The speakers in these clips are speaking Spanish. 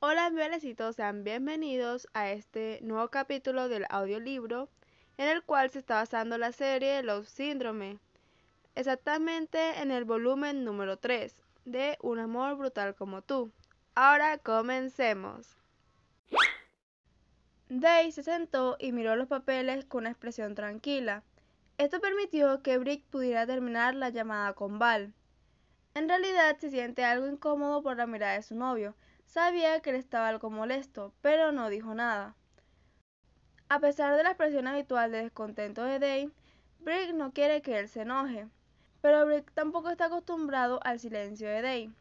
Hola, mi y sean bienvenidos a este nuevo capítulo del audiolibro en el cual se está basando la serie Los síndrome exactamente en el volumen número 3 de Un amor brutal como tú. Ahora comencemos. Day se sentó y miró los papeles con una expresión tranquila. Esto permitió que Brick pudiera terminar la llamada con Val. En realidad se siente algo incómodo por la mirada de su novio. Sabía que le estaba algo molesto, pero no dijo nada. A pesar de la expresión habitual de descontento de Day, Brick no quiere que él se enoje, pero Brick tampoco está acostumbrado al silencio de Day.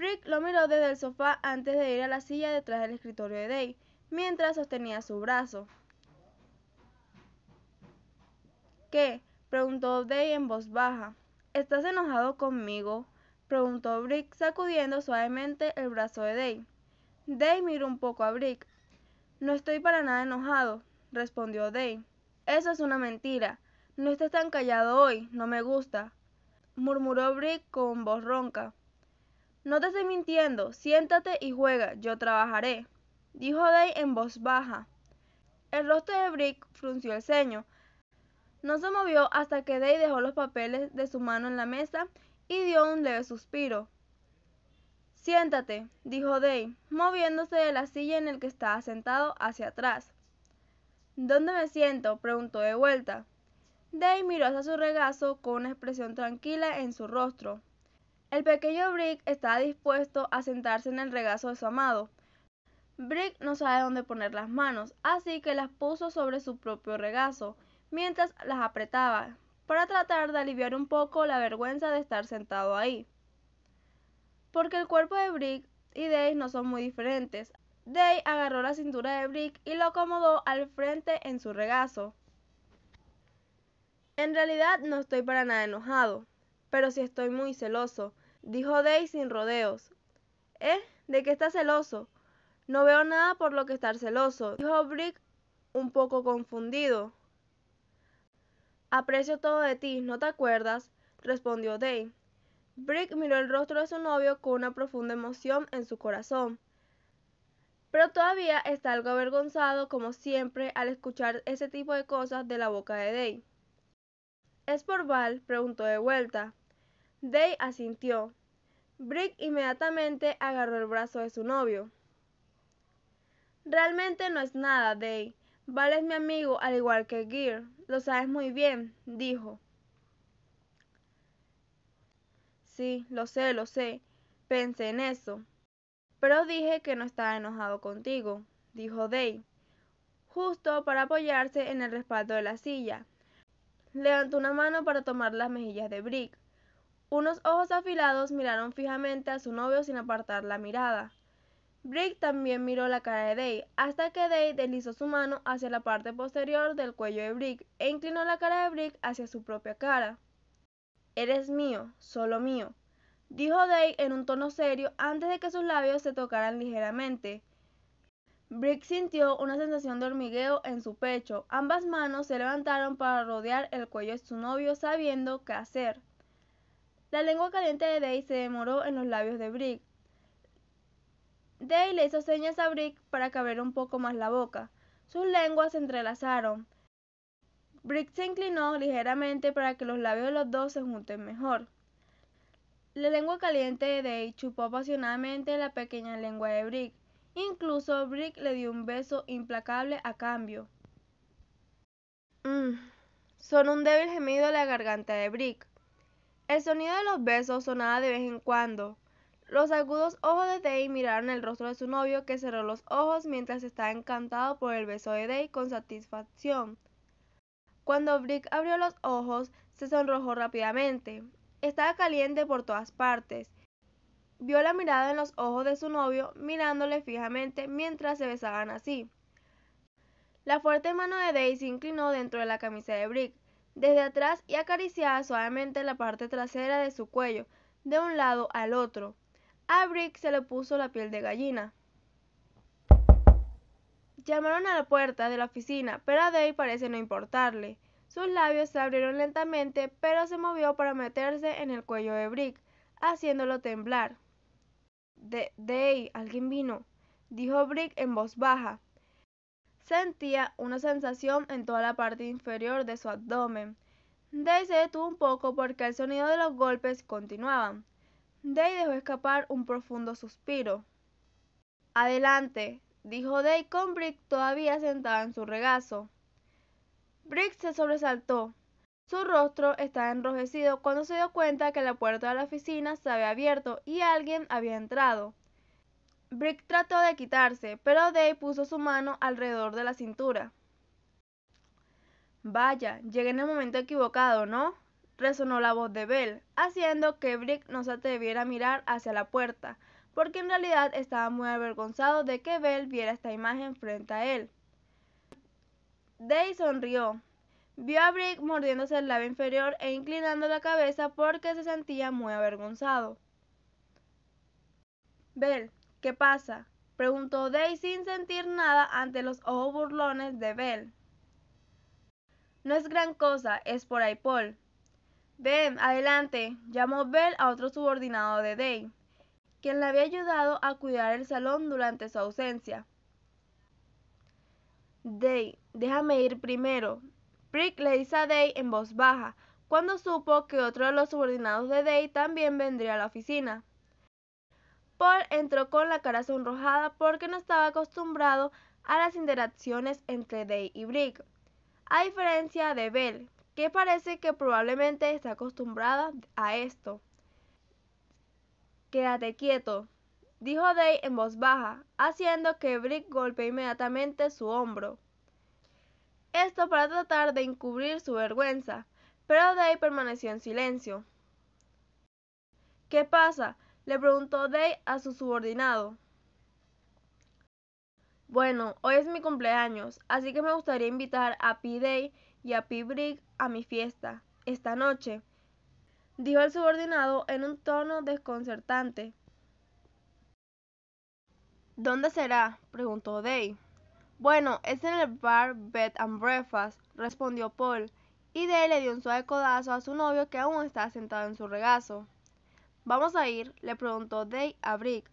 Brick lo miró desde el sofá antes de ir a la silla detrás del escritorio de Day, mientras sostenía su brazo. ¿Qué? preguntó Day en voz baja. ¿Estás enojado conmigo? preguntó Brick sacudiendo suavemente el brazo de Day. Day miró un poco a Brick. No estoy para nada enojado, respondió Day. Eso es una mentira. No estés tan callado hoy, no me gusta, murmuró Brick con voz ronca. No te estoy mintiendo, siéntate y juega, yo trabajaré, dijo Day en voz baja. El rostro de Brick frunció el ceño. No se movió hasta que Day dejó los papeles de su mano en la mesa y dio un leve suspiro. Siéntate, dijo Day, moviéndose de la silla en la que estaba sentado hacia atrás. ¿Dónde me siento? preguntó de vuelta. Day miró hacia su regazo con una expresión tranquila en su rostro. El pequeño Brick está dispuesto a sentarse en el regazo de su amado. Brick no sabe dónde poner las manos, así que las puso sobre su propio regazo, mientras las apretaba, para tratar de aliviar un poco la vergüenza de estar sentado ahí. Porque el cuerpo de Brick y Day no son muy diferentes. Day agarró la cintura de Brick y lo acomodó al frente en su regazo. En realidad no estoy para nada enojado, pero sí estoy muy celoso dijo Day sin rodeos. ¿Eh? ¿De qué estás celoso? No veo nada por lo que estar celoso, dijo Brick un poco confundido. Aprecio todo de ti, ¿no te acuerdas? respondió Day. Brick miró el rostro de su novio con una profunda emoción en su corazón. Pero todavía está algo avergonzado, como siempre, al escuchar ese tipo de cosas de la boca de Day. ¿Es por Val? preguntó de vuelta. Day asintió. Brick inmediatamente agarró el brazo de su novio. Realmente no es nada, Day. Vales es mi amigo al igual que Gear. Lo sabes muy bien, dijo. Sí, lo sé, lo sé. Pensé en eso. Pero dije que no estaba enojado contigo, dijo Day, justo para apoyarse en el respaldo de la silla. Levantó una mano para tomar las mejillas de Brick. Unos ojos afilados miraron fijamente a su novio sin apartar la mirada. Brick también miró la cara de Day, hasta que Day deslizó su mano hacia la parte posterior del cuello de Brick e inclinó la cara de Brick hacia su propia cara. Eres mío, solo mío, dijo Day en un tono serio antes de que sus labios se tocaran ligeramente. Brick sintió una sensación de hormigueo en su pecho. Ambas manos se levantaron para rodear el cuello de su novio sabiendo qué hacer. La lengua caliente de Day se demoró en los labios de Brick. Day le hizo señas a Brick para caber un poco más la boca. Sus lenguas se entrelazaron. Brick se inclinó ligeramente para que los labios de los dos se junten mejor. La lengua caliente de Day chupó apasionadamente la pequeña lengua de Brick. Incluso Brick le dio un beso implacable a cambio. Mm, son un débil gemido a la garganta de Brick. El sonido de los besos sonaba de vez en cuando. Los agudos ojos de Day miraron el rostro de su novio, que cerró los ojos mientras estaba encantado por el beso de Day con satisfacción. Cuando Brick abrió los ojos, se sonrojó rápidamente. Estaba caliente por todas partes. Vio la mirada en los ojos de su novio, mirándole fijamente mientras se besaban así. La fuerte mano de Day se inclinó dentro de la camisa de Brick, desde atrás y acariciaba suavemente la parte trasera de su cuello, de un lado al otro. A Brick se le puso la piel de gallina. Llamaron a la puerta de la oficina, pero a Day parece no importarle. Sus labios se abrieron lentamente, pero se movió para meterse en el cuello de Brick, haciéndolo temblar. De alguien vino, dijo Brick en voz baja. Sentía una sensación en toda la parte inferior de su abdomen. Day se detuvo un poco porque el sonido de los golpes continuaba. Day dejó escapar un profundo suspiro. Adelante, dijo Day con Brick todavía sentada en su regazo. Brick se sobresaltó. Su rostro estaba enrojecido cuando se dio cuenta que la puerta de la oficina se había abierto y alguien había entrado. Brick trató de quitarse, pero Day puso su mano alrededor de la cintura. Vaya, llegué en el momento equivocado, ¿no? resonó la voz de Bell, haciendo que Brick no se atreviera a mirar hacia la puerta, porque en realidad estaba muy avergonzado de que Bell viera esta imagen frente a él. Day sonrió. Vio a Brick mordiéndose el labio inferior e inclinando la cabeza porque se sentía muy avergonzado. Bell, ¿Qué pasa? preguntó Day sin sentir nada ante los ojos burlones de Bell. No es gran cosa, es por ahí Paul. Ven, adelante, llamó Bell a otro subordinado de Day, quien le había ayudado a cuidar el salón durante su ausencia. Day, déjame ir primero. Prick le dice a Day en voz baja, cuando supo que otro de los subordinados de Day también vendría a la oficina. Paul entró con la cara sonrojada porque no estaba acostumbrado a las interacciones entre Day y Brick, a diferencia de Belle, que parece que probablemente está acostumbrada a esto. Quédate quieto, dijo Day en voz baja, haciendo que Brick golpee inmediatamente su hombro. Esto para tratar de encubrir su vergüenza, pero Day permaneció en silencio. ¿Qué pasa? le preguntó Day a su subordinado. Bueno, hoy es mi cumpleaños, así que me gustaría invitar a P. Day y a P. Brick a mi fiesta, esta noche, dijo el subordinado en un tono desconcertante. ¿Dónde será? preguntó Day. Bueno, es en el bar Bed and Breakfast, respondió Paul, y Day le dio un suave codazo a su novio que aún está sentado en su regazo. ¿Vamos a ir? le preguntó Day a Brick.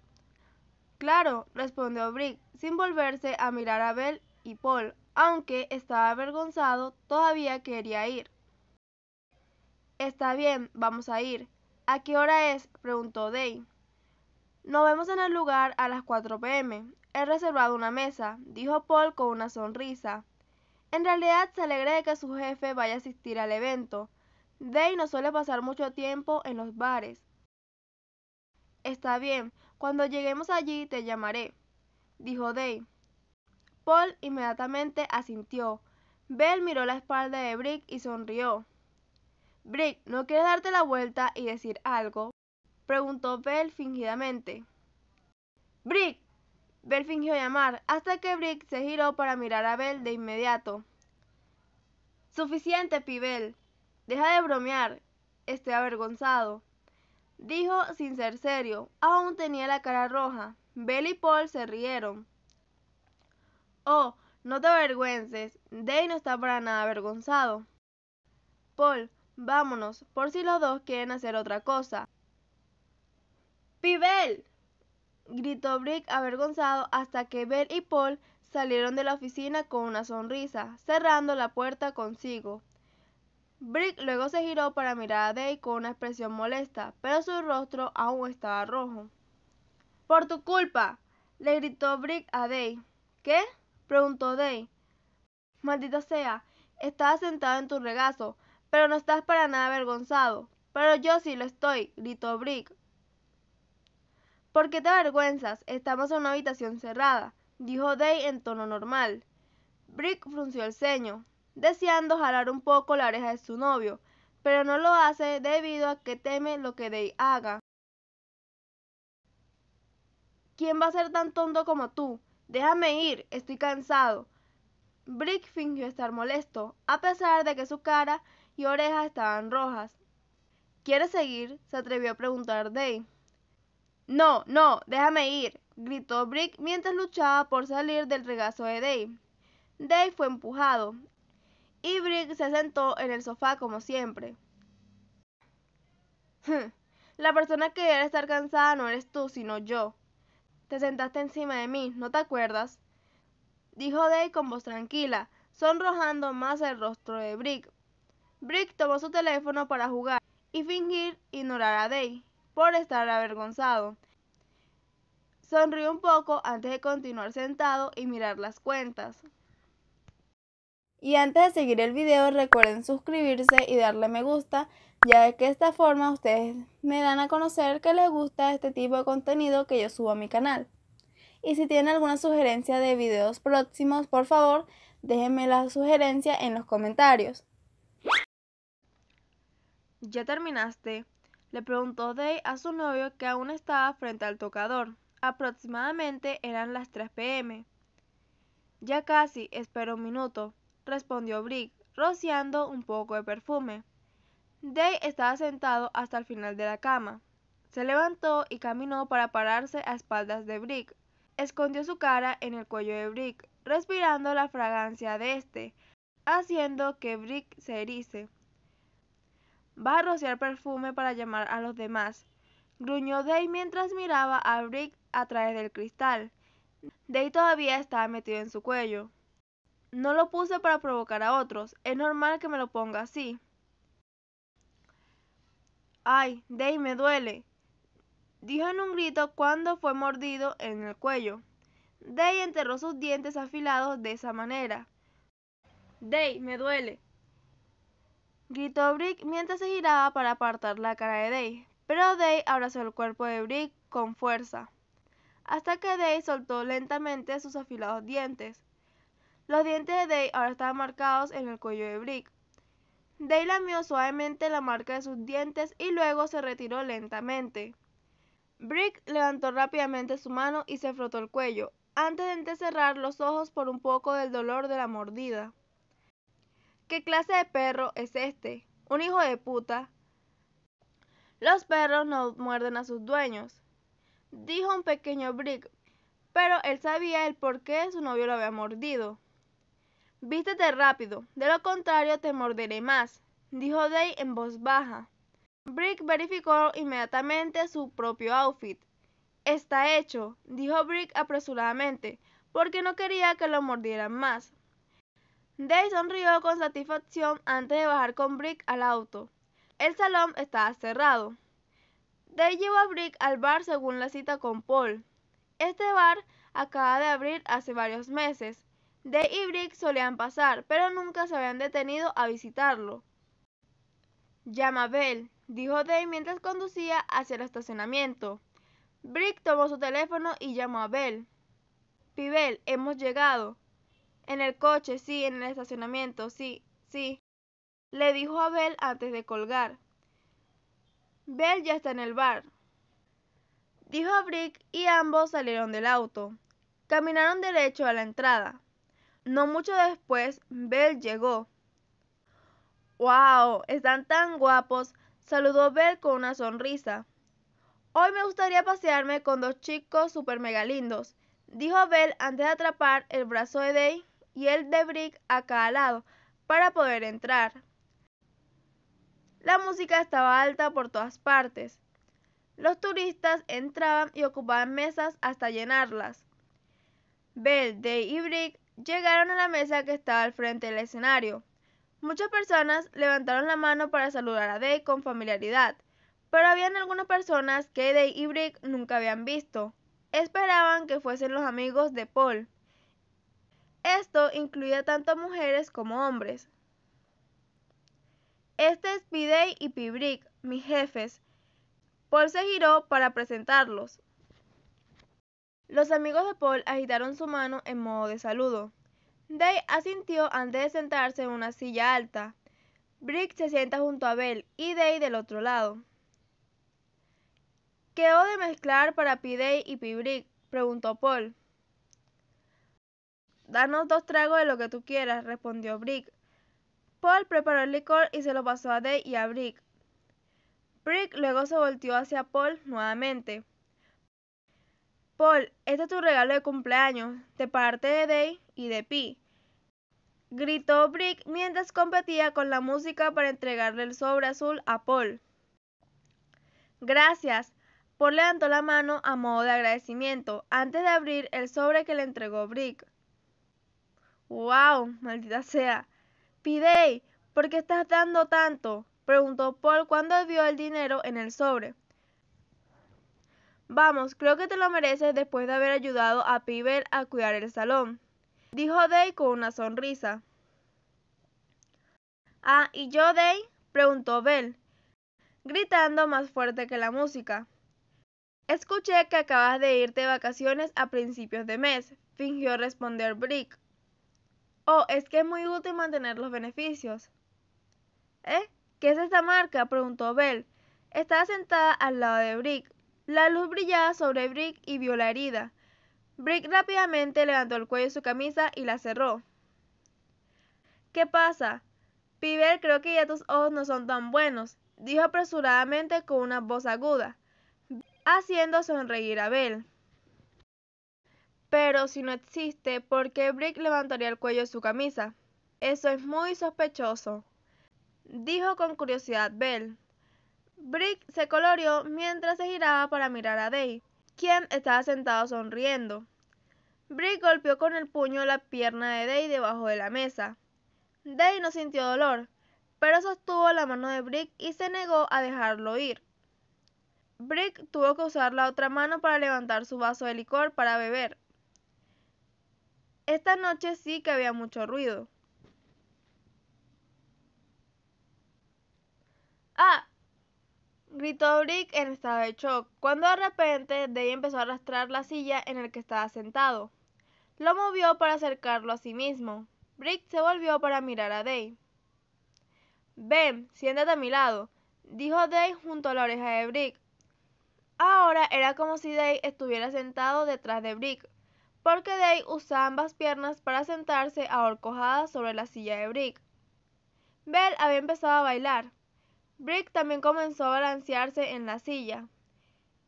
Claro, respondió Brick, sin volverse a mirar a Bell y Paul, aunque estaba avergonzado, todavía quería ir. Está bien, vamos a ir. ¿A qué hora es? preguntó Day. Nos vemos en el lugar a las 4 pm. He reservado una mesa, dijo Paul con una sonrisa. En realidad se alegra de que su jefe vaya a asistir al evento. Day no suele pasar mucho tiempo en los bares. Está bien, cuando lleguemos allí te llamaré, dijo Day. Paul inmediatamente asintió. Bell miró la espalda de Brick y sonrió. Brick, ¿no quieres darte la vuelta y decir algo? preguntó Bell fingidamente. Brick. Bell fingió llamar, hasta que Brick se giró para mirar a Bell de inmediato. Suficiente, Pibel. Deja de bromear. Estoy avergonzado dijo sin ser serio. Aún tenía la cara roja. Bell y Paul se rieron. Oh, no te avergüences. Dave no está para nada avergonzado. Paul, vámonos, por si los dos quieren hacer otra cosa. ¡Pibel! gritó Brick avergonzado hasta que Bell y Paul salieron de la oficina con una sonrisa, cerrando la puerta consigo. Brick luego se giró para mirar a Day con una expresión molesta, pero su rostro aún estaba rojo. ¡Por tu culpa! le gritó Brick a Day. ¿Qué? preguntó Day. Maldita sea, estás sentado en tu regazo, pero no estás para nada avergonzado. Pero yo sí lo estoy, gritó Brick. ¿Por qué te avergüenzas? Estamos en una habitación cerrada, dijo Day en tono normal. Brick frunció el ceño deseando jalar un poco la oreja de su novio, pero no lo hace debido a que teme lo que Day haga. ¿Quién va a ser tan tonto como tú? Déjame ir, estoy cansado. Brick fingió estar molesto, a pesar de que su cara y orejas estaban rojas. ¿Quieres seguir? se atrevió a preguntar Day. ¡No, No, no, déjame ir, gritó Brick mientras luchaba por salir del regazo de Day. Day fue empujado. Y Brick se sentó en el sofá como siempre. La persona que debe estar cansada no eres tú, sino yo. Te sentaste encima de mí, ¿no te acuerdas? Dijo Day con voz tranquila, sonrojando más el rostro de Brick. Brick tomó su teléfono para jugar y fingir ignorar a Day, por estar avergonzado. Sonrió un poco antes de continuar sentado y mirar las cuentas. Y antes de seguir el video recuerden suscribirse y darle me gusta, ya que de esta forma ustedes me dan a conocer que les gusta este tipo de contenido que yo subo a mi canal. Y si tienen alguna sugerencia de videos próximos, por favor, déjenme la sugerencia en los comentarios. ¿Ya terminaste? Le preguntó Day a su novio que aún estaba frente al tocador. Aproximadamente eran las 3 pm. Ya casi, espero un minuto respondió Brick, rociando un poco de perfume. Day estaba sentado hasta el final de la cama. Se levantó y caminó para pararse a espaldas de Brick. Escondió su cara en el cuello de Brick, respirando la fragancia de este, haciendo que Brick se erice. Va a rociar perfume para llamar a los demás, gruñó Day mientras miraba a Brick a través del cristal. Day todavía estaba metido en su cuello. No lo puse para provocar a otros. Es normal que me lo ponga así. Ay, Day, me duele. Dijo en un grito cuando fue mordido en el cuello. Day enterró sus dientes afilados de esa manera. ¡Day, me duele. Gritó Brick mientras se giraba para apartar la cara de Day. pero Day abrazó el cuerpo de Brick con fuerza, hasta que Day soltó lentamente sus afilados dientes. Los dientes de Day ahora estaban marcados en el cuello de Brick. Day lamió suavemente la marca de sus dientes y luego se retiró lentamente. Brick levantó rápidamente su mano y se frotó el cuello, antes de entrecerrar los ojos por un poco del dolor de la mordida. ¿Qué clase de perro es este? Un hijo de puta. Los perros no muerden a sus dueños, dijo un pequeño Brick, pero él sabía el por qué su novio lo había mordido. Vístete rápido, de lo contrario te morderé más, dijo Day en voz baja. Brick verificó inmediatamente su propio outfit. Está hecho, dijo Brick apresuradamente, porque no quería que lo mordieran más. Day sonrió con satisfacción antes de bajar con Brick al auto. El salón estaba cerrado. Day llevó a Brick al bar según la cita con Paul. Este bar acaba de abrir hace varios meses y Brick solían pasar, pero nunca se habían detenido a visitarlo. Llama Bell, dijo Day mientras conducía hacia el estacionamiento. Brick tomó su teléfono y llamó a Bell. Pibel, hemos llegado. En el coche, sí, en el estacionamiento, sí, sí. Le dijo a Bell antes de colgar. Bell ya está en el bar. Dijo a Brick y ambos salieron del auto. Caminaron derecho a la entrada. No mucho después, Bell llegó. ¡Wow! Están tan guapos, saludó Bell con una sonrisa. Hoy me gustaría pasearme con dos chicos super mega lindos, dijo Bell antes de atrapar el brazo de Day y el de Brick a cada lado para poder entrar. La música estaba alta por todas partes. Los turistas entraban y ocupaban mesas hasta llenarlas. Bell, Day y Brick Llegaron a la mesa que estaba al frente del escenario. Muchas personas levantaron la mano para saludar a Day con familiaridad, pero habían algunas personas que Day y Brick nunca habían visto. Esperaban que fuesen los amigos de Paul. Esto incluía tanto mujeres como hombres. Este es P-Day y P-Brick, mis jefes. Paul se giró para presentarlos. Los amigos de Paul agitaron su mano en modo de saludo. Day asintió antes de sentarse en una silla alta. Brick se sienta junto a Bell y Day del otro lado. ¿Qué ¿Qué de mezclar para P-Day y P-Brick? preguntó Paul. Danos dos tragos de lo que tú quieras, respondió Brick. Paul preparó el licor y se lo pasó a Day y a Brick. Brick luego se volteó hacia Paul nuevamente. Paul, este es tu regalo de cumpleaños, de parte de Day y de Pi. Gritó Brick mientras competía con la música para entregarle el sobre azul a Paul. Gracias. Paul levantó la mano a modo de agradecimiento antes de abrir el sobre que le entregó Brick. ¡Wow! Maldita sea. Pidey, ¿por qué estás dando tanto? preguntó Paul cuando vio el dinero en el sobre. Vamos, creo que te lo mereces después de haber ayudado a Pibel a cuidar el salón, dijo Day con una sonrisa. Ah, ¿y yo, Day? preguntó Bell, gritando más fuerte que la música. Escuché que acabas de irte de vacaciones a principios de mes, fingió responder Brick. Oh, es que es muy útil mantener los beneficios. ¿Eh? ¿Qué es esta marca? preguntó Bell. Estaba sentada al lado de Brick, la luz brillaba sobre Brick y vio la herida. Brick rápidamente levantó el cuello de su camisa y la cerró. ¿Qué pasa? Pibel, creo que ya tus ojos no son tan buenos, dijo apresuradamente con una voz aguda, haciendo sonreír a Bell. Pero si no existe, ¿por qué Brick levantaría el cuello de su camisa? Eso es muy sospechoso, dijo con curiosidad Bell. Brick se coloreó mientras se giraba para mirar a Day, quien estaba sentado sonriendo. Brick golpeó con el puño la pierna de Day debajo de la mesa. Day no sintió dolor, pero sostuvo la mano de Brick y se negó a dejarlo ir. Brick tuvo que usar la otra mano para levantar su vaso de licor para beber. Esta noche sí que había mucho ruido. Ah, gritó Brick en estado de shock, cuando de repente Day empezó a arrastrar la silla en la que estaba sentado. Lo movió para acercarlo a sí mismo. Brick se volvió para mirar a Day. Ven, siéntate a mi lado, dijo Day junto a la oreja de Brick. Ahora era como si Day estuviera sentado detrás de Brick, porque Day usaba ambas piernas para sentarse ahorcojada sobre la silla de Brick. Bell había empezado a bailar. Brick también comenzó a balancearse en la silla.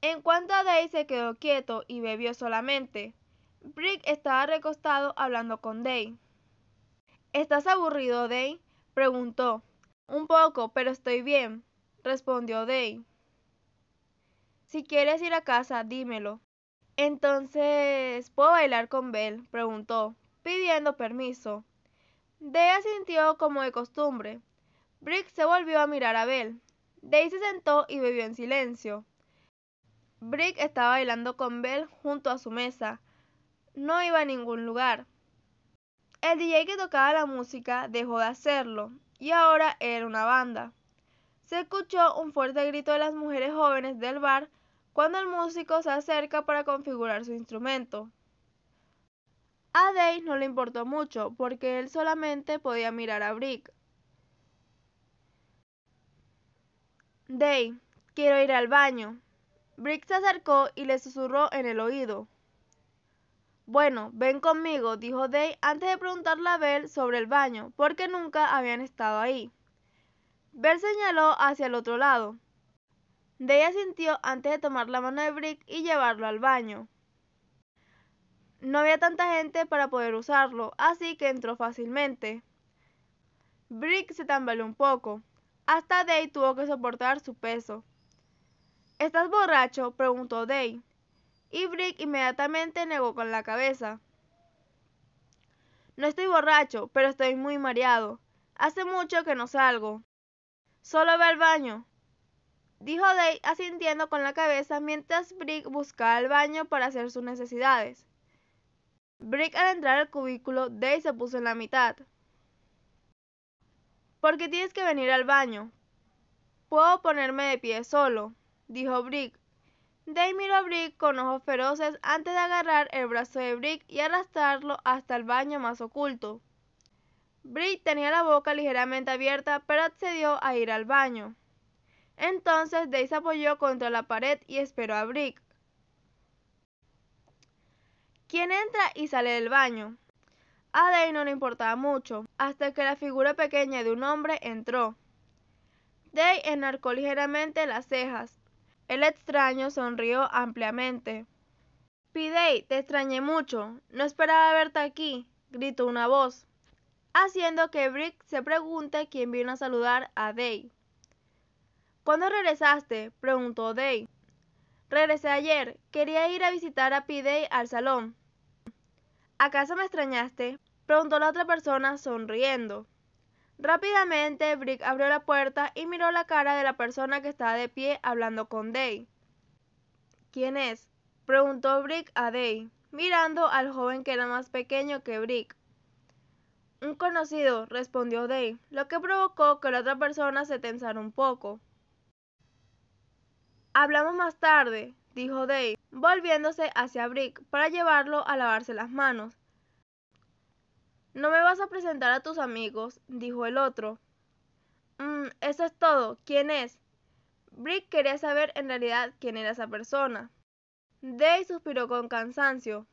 En cuanto a Day se quedó quieto y bebió solamente. Brick estaba recostado hablando con Day. ¿Estás aburrido, Day? preguntó. Un poco, pero estoy bien, respondió Day. Si quieres ir a casa, dímelo. Entonces, ¿puedo bailar con Bell? preguntó, pidiendo permiso. Day asintió como de costumbre. Brick se volvió a mirar a Bell. Day se sentó y bebió en silencio. Brick estaba bailando con Bell junto a su mesa. No iba a ningún lugar. El DJ que tocaba la música dejó de hacerlo y ahora era una banda. Se escuchó un fuerte grito de las mujeres jóvenes del bar cuando el músico se acerca para configurar su instrumento. A Day no le importó mucho porque él solamente podía mirar a Brick. Day, quiero ir al baño. Brick se acercó y le susurró en el oído. Bueno, ven conmigo, dijo Day antes de preguntarle a Bell sobre el baño, porque nunca habían estado ahí. Bell señaló hacia el otro lado. Day asintió antes de tomar la mano de Brick y llevarlo al baño. No había tanta gente para poder usarlo, así que entró fácilmente. Brick se tambaleó un poco, hasta Day tuvo que soportar su peso. ¿Estás borracho? preguntó Day. Y Brick inmediatamente negó con la cabeza. No estoy borracho, pero estoy muy mareado. Hace mucho que no salgo. Solo ve al baño. Dijo Day asintiendo con la cabeza mientras Brick buscaba el baño para hacer sus necesidades. Brick al entrar al cubículo, Day se puso en la mitad. —Porque tienes que venir al baño. —Puedo ponerme de pie solo —dijo Brick. Day miró a Brick con ojos feroces antes de agarrar el brazo de Brick y arrastrarlo hasta el baño más oculto. Brick tenía la boca ligeramente abierta, pero accedió a ir al baño. Entonces Day se apoyó contra la pared y esperó a Brick. ¿Quién entra y sale del baño? A Day no le importaba mucho, hasta que la figura pequeña de un hombre entró. Day enarcó ligeramente las cejas. El extraño sonrió ampliamente. Pidey, te extrañé mucho. No esperaba verte aquí, gritó una voz, haciendo que Brick se pregunte quién vino a saludar a Day. ¿Cuándo regresaste? preguntó Day. Regresé ayer. Quería ir a visitar a Pidey al salón. ¿Acaso me extrañaste? preguntó la otra persona sonriendo. Rápidamente, Brick abrió la puerta y miró la cara de la persona que estaba de pie hablando con Day. ¿Quién es? preguntó Brick a Day, mirando al joven que era más pequeño que Brick. Un conocido, respondió Day, lo que provocó que la otra persona se tensara un poco. Hablamos más tarde, dijo Day, volviéndose hacia Brick para llevarlo a lavarse las manos. No me vas a presentar a tus amigos, dijo el otro. Mm, eso es todo. ¿Quién es? Brick quería saber en realidad quién era esa persona. Day suspiró con cansancio.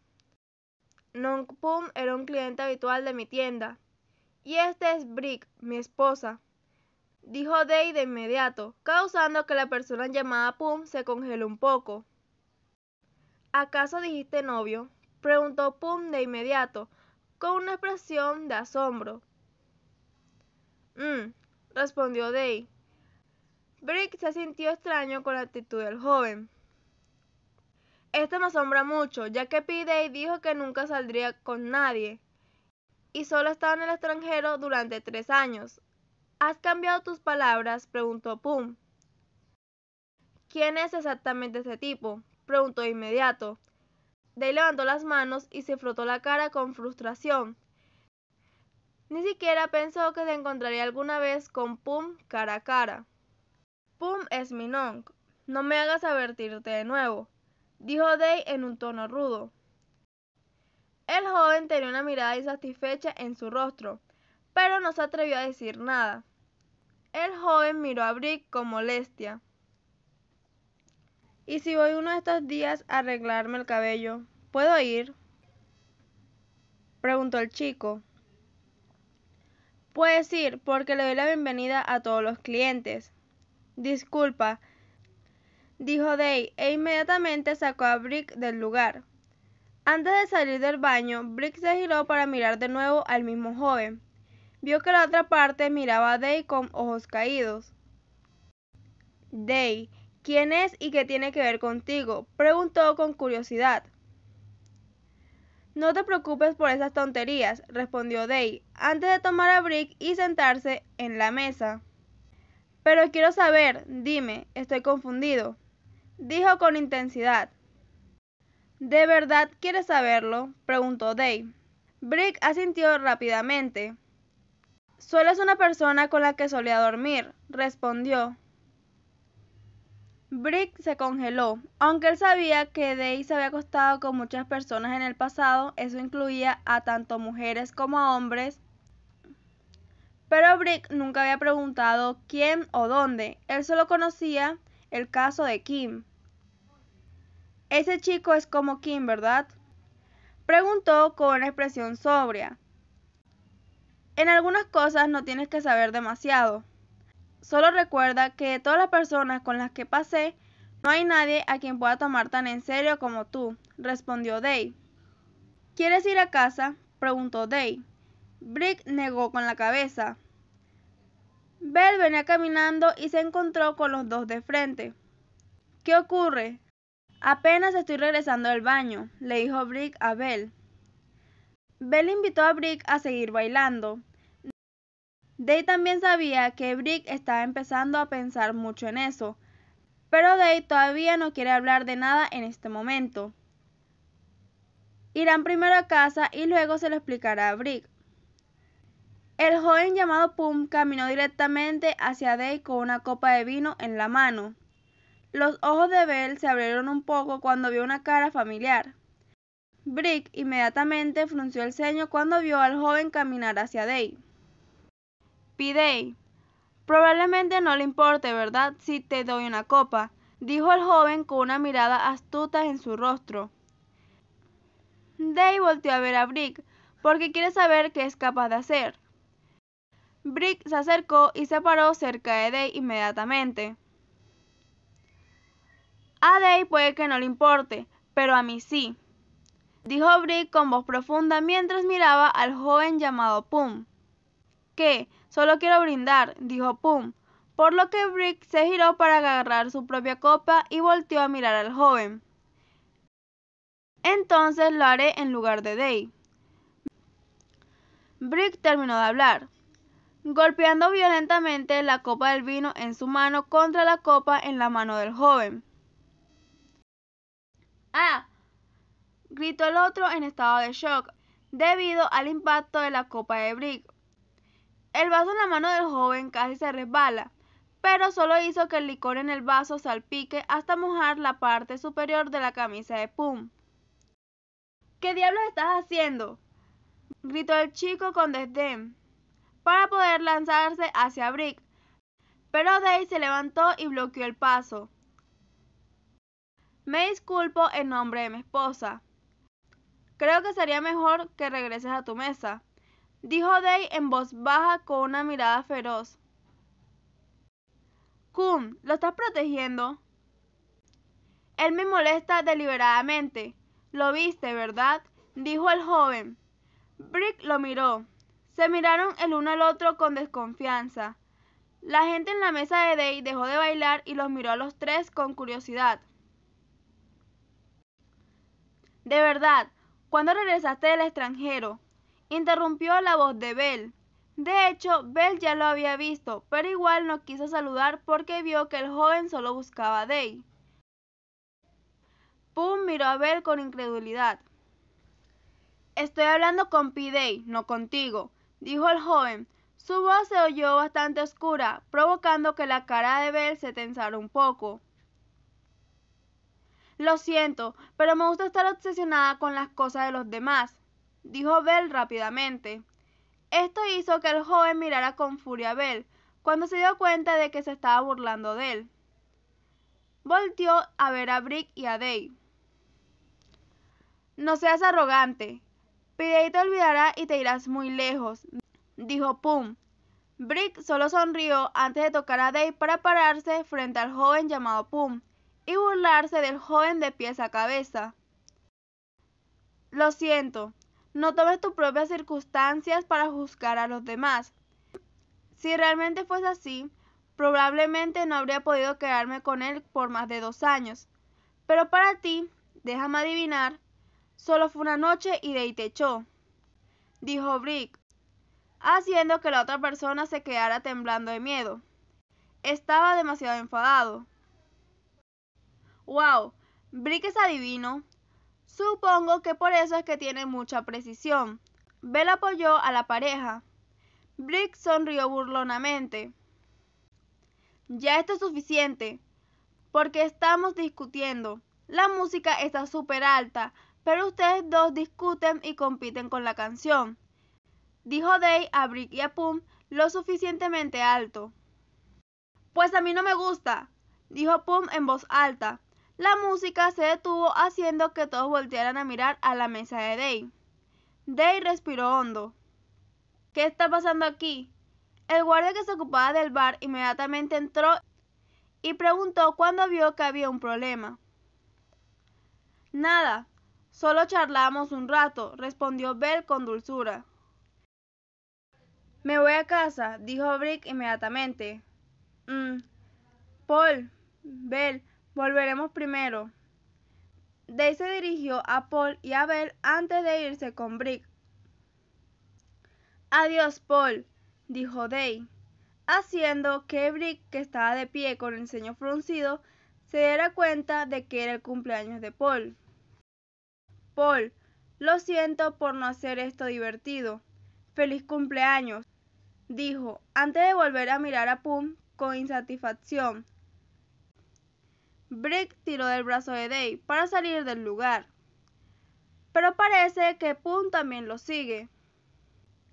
Nong Pum era un cliente habitual de mi tienda. Y este es Brick, mi esposa. Dijo Day de inmediato, causando que la persona llamada Pum se congeló un poco. ¿Acaso dijiste novio? preguntó Pum de inmediato, con una expresión de asombro. Mmm, respondió Day. Brick se sintió extraño con la actitud del joven. Esto me asombra mucho, ya que P. dijo que nunca saldría con nadie y solo estaba en el extranjero durante tres años. ¿Has cambiado tus palabras? preguntó Pum. ¿Quién es exactamente ese tipo? preguntó de inmediato. Day levantó las manos y se frotó la cara con frustración. Ni siquiera pensó que se encontraría alguna vez con Pum cara a cara. Pum es mi No me hagas advertirte de nuevo, dijo Day en un tono rudo. El joven tenía una mirada insatisfecha en su rostro, pero no se atrevió a decir nada. El joven miró a Brick con molestia. Y si voy uno de estos días a arreglarme el cabello, ¿puedo ir? Preguntó el chico. Puedes ir porque le doy la bienvenida a todos los clientes. Disculpa, dijo Day e inmediatamente sacó a Brick del lugar. Antes de salir del baño, Brick se giró para mirar de nuevo al mismo joven. Vio que la otra parte miraba a Day con ojos caídos. Day ¿Quién es y qué tiene que ver contigo? preguntó con curiosidad. No te preocupes por esas tonterías, respondió Day, antes de tomar a Brick y sentarse en la mesa. Pero quiero saber, dime, estoy confundido, dijo con intensidad. ¿De verdad quieres saberlo? preguntó Day. Brick asintió rápidamente. Solo es una persona con la que solía dormir, respondió. Brick se congeló. Aunque él sabía que Day se había acostado con muchas personas en el pasado, eso incluía a tanto mujeres como a hombres. Pero Brick nunca había preguntado quién o dónde. Él solo conocía el caso de Kim. Ese chico es como Kim, ¿verdad? Preguntó con una expresión sobria. En algunas cosas no tienes que saber demasiado. Solo recuerda que de todas las personas con las que pasé, no hay nadie a quien pueda tomar tan en serio como tú, respondió Day. ¿Quieres ir a casa? preguntó Day. Brick negó con la cabeza. Bell venía caminando y se encontró con los dos de frente. ¿Qué ocurre? Apenas estoy regresando al baño, le dijo Brick a Bell. Bell invitó a Brick a seguir bailando, Day también sabía que Brick estaba empezando a pensar mucho en eso, pero Day todavía no quiere hablar de nada en este momento. Irán primero a casa y luego se lo explicará a Brick. El joven llamado Pum caminó directamente hacia Day con una copa de vino en la mano. Los ojos de Bell se abrieron un poco cuando vio una cara familiar. Brick inmediatamente frunció el ceño cuando vio al joven caminar hacia Day. Pidey. Probablemente no le importe, ¿verdad?, si te doy una copa, dijo el joven con una mirada astuta en su rostro. Day volteó a ver a Brick, porque quiere saber qué es capaz de hacer. Brick se acercó y se paró cerca de Day inmediatamente. A Day puede que no le importe, pero a mí sí, dijo Brick con voz profunda mientras miraba al joven llamado Pum, ¿Qué? Solo quiero brindar, dijo Pum, por lo que Brick se giró para agarrar su propia copa y volteó a mirar al joven. Entonces lo haré en lugar de Day. Brick terminó de hablar, golpeando violentamente la copa del vino en su mano contra la copa en la mano del joven. ¡Ah! gritó el otro en estado de shock debido al impacto de la copa de Brick. El vaso en la mano del joven casi se resbala, pero solo hizo que el licor en el vaso salpique hasta mojar la parte superior de la camisa de Pum. ¿Qué diablos estás haciendo? gritó el chico con desdén, para poder lanzarse hacia Brick, pero Day se levantó y bloqueó el paso. Me disculpo en nombre de mi esposa. Creo que sería mejor que regreses a tu mesa dijo Day en voz baja con una mirada feroz. Cum, ¿lo estás protegiendo? Él me molesta deliberadamente. Lo viste, ¿verdad? dijo el joven. Brick lo miró. Se miraron el uno al otro con desconfianza. La gente en la mesa de Day dejó de bailar y los miró a los tres con curiosidad. De verdad, ¿cuándo regresaste del extranjero? interrumpió la voz de Bell. De hecho, Bell ya lo había visto, pero igual no quiso saludar porque vio que el joven solo buscaba a Day. Pum miró a Bell con incredulidad. Estoy hablando con P. no contigo, dijo el joven. Su voz se oyó bastante oscura, provocando que la cara de Bell se tensara un poco. Lo siento, pero me gusta estar obsesionada con las cosas de los demás, dijo Bell rápidamente. Esto hizo que el joven mirara con furia a Bell, cuando se dio cuenta de que se estaba burlando de él. Volteó a ver a Brick y a Day. No seas arrogante. Pidey te olvidará y te irás muy lejos, dijo Pum. Brick solo sonrió antes de tocar a Day para pararse frente al joven llamado Pum y burlarse del joven de pies a cabeza. Lo siento, no tomes tus propias circunstancias para juzgar a los demás. Si realmente fuese así, probablemente no habría podido quedarme con él por más de dos años. Pero para ti, déjame adivinar, solo fue una noche y de ahí te echó, dijo Brick, haciendo que la otra persona se quedara temblando de miedo. Estaba demasiado enfadado. ¡Wow! Brick es adivino Supongo que por eso es que tiene mucha precisión. Bell apoyó a la pareja. Brick sonrió burlonamente. Ya esto es suficiente, porque estamos discutiendo. La música está súper alta, pero ustedes dos discuten y compiten con la canción. Dijo Day a Brick y a Pum lo suficientemente alto. Pues a mí no me gusta, dijo Pum en voz alta. La música se detuvo haciendo que todos voltearan a mirar a la mesa de Day. Day respiró hondo. ¿Qué está pasando aquí? El guardia que se ocupaba del bar inmediatamente entró y preguntó cuando vio que había un problema. Nada, solo charlamos un rato, respondió Bell con dulzura. Me voy a casa, dijo Brick inmediatamente. Mm, Paul, Bell, Volveremos primero. Day se dirigió a Paul y a Bell antes de irse con Brick. Adiós, Paul, dijo Day, haciendo que Brick, que estaba de pie con el ceño fruncido, se diera cuenta de que era el cumpleaños de Paul. Paul, lo siento por no hacer esto divertido. Feliz cumpleaños, dijo, antes de volver a mirar a Pum con insatisfacción. Brick tiró del brazo de Day para salir del lugar, pero parece que Pum también lo sigue.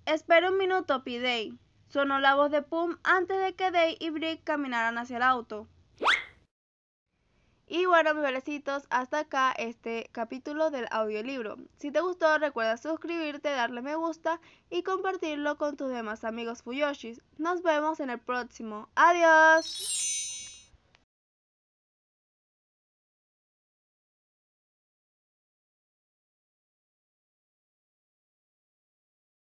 Espera un minuto, Pidey. Sonó la voz de Pum antes de que Day y Brick caminaran hacia el auto. Y bueno, mis belecitos, hasta acá este capítulo del audiolibro. Si te gustó, recuerda suscribirte, darle me gusta y compartirlo con tus demás amigos Fuyoshis. Nos vemos en el próximo. ¡Adiós!